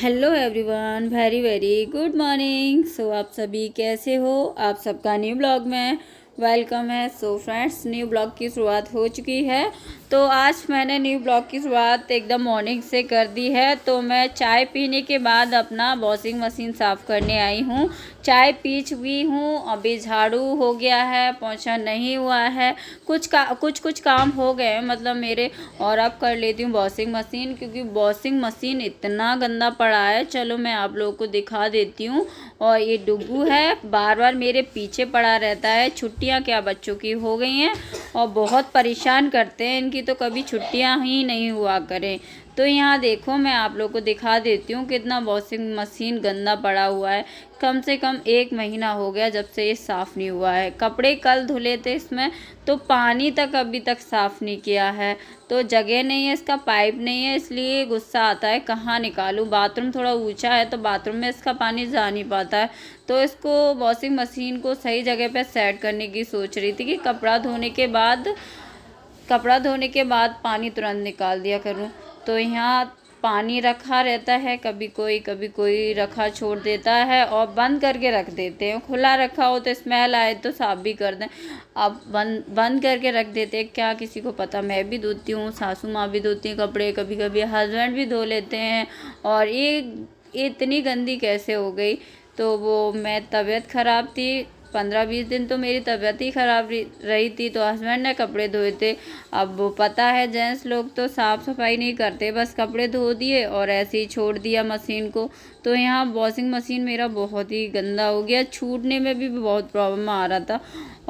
hello everyone very very good morning so आप सभी कैसे हो आप सबका न्यू ब्लॉग में वेलकम है सो फ्रेंड्स न्यू ब्लॉग की शुरुआत हो चुकी है तो आज मैंने न्यू ब्लॉग की शुरुआत एकदम मॉर्निंग से कर दी है तो मैं चाय पीने के बाद अपना वॉशिंग मशीन साफ़ करने आई हूँ चाय पी चुकी हूँ अभी झाड़ू हो गया है पहुँचा नहीं हुआ है कुछ का कुछ कुछ काम हो गए हैं मतलब मेरे और अब कर लेती हूँ वॉशिंग मशीन क्योंकि वॉशिंग मशीन इतना गंदा पड़ा है चलो मैं आप लोगों को दिखा देती हूँ और ये डुगू है बार बार मेरे पीछे पड़ा रहता है छुट्टी छुट्टियां क्या बच्चों की हो गई हैं और बहुत परेशान करते हैं इनकी तो कभी छुट्टियां ही नहीं हुआ करें तो यहाँ देखो मैं आप लोग को दिखा देती हूँ कितना वॉशिंग मशीन गंदा पड़ा हुआ है कम से कम एक महीना हो गया जब से ये साफ़ नहीं हुआ है कपड़े कल धुले थे इसमें तो पानी तक अभी तक साफ़ नहीं किया है तो जगह नहीं है इसका पाइप नहीं है इसलिए गुस्सा आता है कहाँ निकालूँ बाथरूम थोड़ा ऊंचा है तो बाथरूम में इसका पानी जा नहीं पाता है तो इसको वॉशिंग मशीन को सही जगह पर सेट करने की सोच रही थी कि कपड़ा धोने के बाद कपड़ा धोने के बाद पानी तुरंत निकाल दिया करूँ तो यहाँ पानी रखा रहता है कभी कोई कभी कोई रखा छोड़ देता है और बंद करके रख देते हैं खुला रखा हो तो स्मेल आए तो साफ भी कर दें अब बंद बंद करके रख देते हैं क्या किसी को पता मैं भी धोती हूँ सासू माँ भी धोती हैं कपड़े कभी कभी हस्बैंड भी धो लेते हैं और ये इतनी गंदी कैसे हो गई तो वो मैं तबीयत ख़राब थी पंद्रह बीस दिन तो मेरी तबीयत ही ख़राब रही थी तो हस्बैंड ने कपड़े धोए थे अब पता है जेंट्स लोग तो साफ़ सफाई नहीं करते बस कपड़े धो दिए और ऐसे ही छोड़ दिया मशीन को तो यहाँ वॉशिंग मशीन मेरा बहुत ही गंदा हो गया छूटने में भी बहुत प्रॉब्लम आ रहा था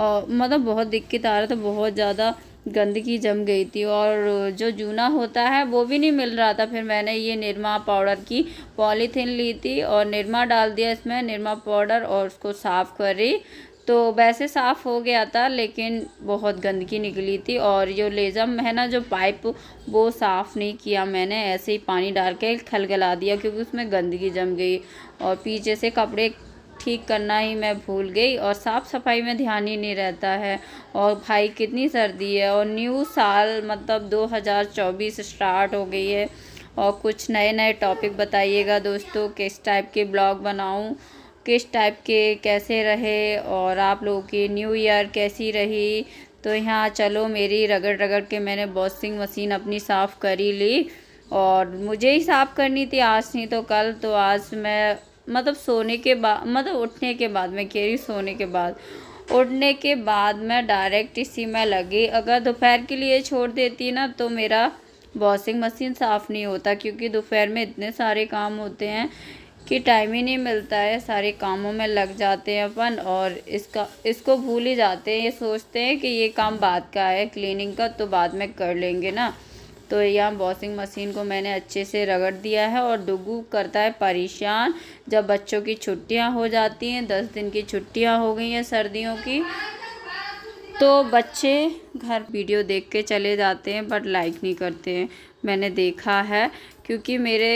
और मतलब बहुत दिक्कत आ रहा था बहुत ज़्यादा गंदगी जम गई थी और जो जूना होता है वो भी नहीं मिल रहा था फिर मैंने ये निरमा पाउडर की पॉलीथीन ली थी और निरमा डाल दिया इसमें निरमा पाउडर और उसको साफ़ करी तो वैसे साफ़ हो गया था लेकिन बहुत गंदगी निकली थी और जो लेज़म है ना जो पाइप वो साफ़ नहीं किया मैंने ऐसे ही पानी डाल के खलगला दिया क्योंकि उसमें गंदगी जम गई और पीछे से कपड़े ठीक करना ही मैं भूल गई और साफ़ सफाई में ध्यान ही नहीं रहता है और भाई कितनी सर्दी है और न्यू साल मतलब 2024 स्टार्ट हो गई है और कुछ नए नए टॉपिक बताइएगा दोस्तों किस टाइप के ब्लॉग बनाऊं किस टाइप के कैसे रहे और आप लोगों की न्यू ईयर कैसी रही तो यहाँ चलो मेरी रगड़ रगड़ के मैंने वॉशिंग मशीन अपनी साफ़ करी ली और मुझे ही साफ़ करनी थी आज नहीं तो कल तो आज मैं मतलब सोने के बाद मतलब उठने के बाद मैं कह रही सोने के बाद उठने के बाद मैं डायरेक्ट इसी में लगी अगर दोपहर के लिए छोड़ देती ना तो मेरा वॉशिंग मशीन साफ़ नहीं होता क्योंकि दोपहर में इतने सारे काम होते हैं कि टाइम ही नहीं मिलता है सारे कामों में लग जाते हैं अपन और इसका इसको भूल ही जाते हैं ये सोचते हैं कि ये काम बाद का है क्लीनिंग का तो बाद में कर लेंगे ना तो यहाँ वॉशिंग मशीन को मैंने अच्छे से रगड़ दिया है और डुगू करता है परेशान जब बच्चों की छुट्टियाँ हो जाती हैं दस दिन की छुट्टियाँ हो गई हैं सर्दियों की तो बच्चे घर वीडियो देख के चले जाते हैं बट लाइक नहीं करते हैं मैंने देखा है क्योंकि मेरे